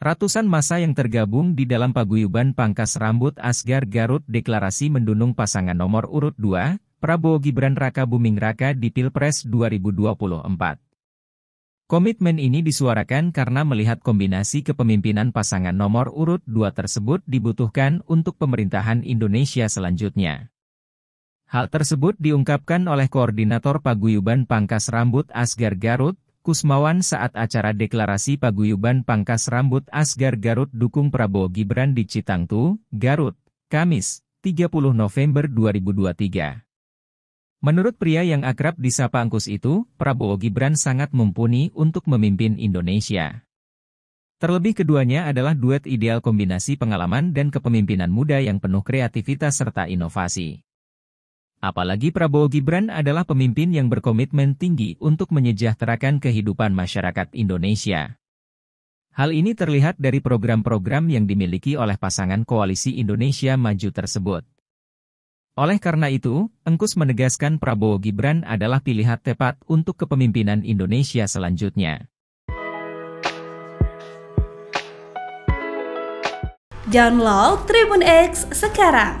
Ratusan masa yang tergabung di dalam paguyuban pangkas rambut Asgar Garut deklarasi mendunung pasangan nomor urut 2, Prabowo Gibran Raka Buming Raka di Pilpres 2024. Komitmen ini disuarakan karena melihat kombinasi kepemimpinan pasangan nomor urut 2 tersebut dibutuhkan untuk pemerintahan Indonesia selanjutnya. Hal tersebut diungkapkan oleh Koordinator Paguyuban Pangkas Rambut Asgar Garut, Kusmawan saat acara deklarasi paguyuban pangkas rambut Asgar Garut dukung Prabowo Gibran di Citangtu, Garut, Kamis, 30 November 2023. Menurut pria yang akrab disapa Angkus itu, Prabowo Gibran sangat mumpuni untuk memimpin Indonesia. Terlebih keduanya adalah duet ideal kombinasi pengalaman dan kepemimpinan muda yang penuh kreativitas serta inovasi. Apalagi Prabowo Gibran adalah pemimpin yang berkomitmen tinggi untuk menyejahterakan kehidupan masyarakat Indonesia. Hal ini terlihat dari program-program yang dimiliki oleh pasangan Koalisi Indonesia Maju tersebut. Oleh karena itu, Engkus menegaskan Prabowo Gibran adalah pilihan tepat untuk kepemimpinan Indonesia selanjutnya. Download Tribun X sekarang